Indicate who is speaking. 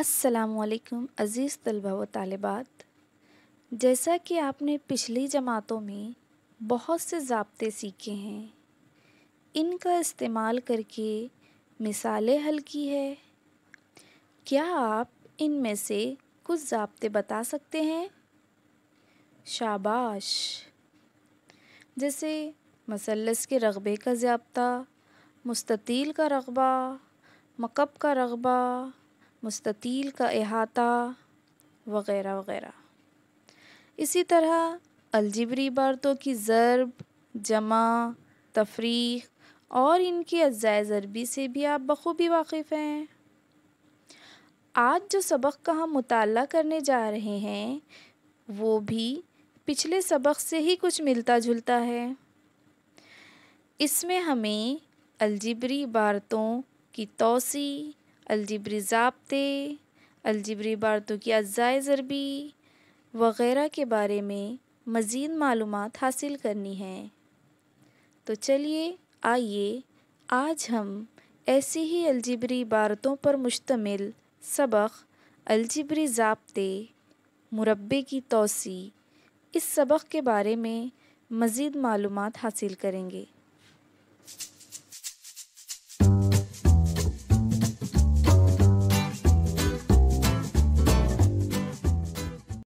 Speaker 1: असलकुम अज़ीज़ तलबा व तालबात जैसा कि आपने पिछली जमातों में बहुत से ज़ाबते सीखे हैं इनका इस्तेमाल करके मिसालें हल की है क्या आप इनमें से कुछ जबते बता सकते हैं शाबाश जैसे मसलस के रगबे का ज़्याबता मुस्ततील का रगबा मकब का रगबा मुस्ततील का अहाता वगैरह वगैरह इसी तरह अलजबरी इबारतों की ज़रब जमा तफरीक और इनकी अज्जाय ज़रबी से भी आप बखूबी वाकिफ़ हैं आज जो सबक का हम मुताल करने जा रहे हैं वो भी पिछले सबक से ही कुछ मिलता जुलता है इसमें हमें अलजबरी इबारतों की तोसी अलजबरी ज़बते अलजबरी इबारतों की अज्ज़ाए ज़रबी वग़ैरह के बारे में मज़ीद मालूम हासिल करनी है तो चलिए आइए आज हम ऐसी ही अलजबरी इबारतों पर मुश्तमिल सबक अलजबरी ज़बते मुरबे की तोसी इस सबक के बारे में मज़ीद मालूम हासिल करेंगे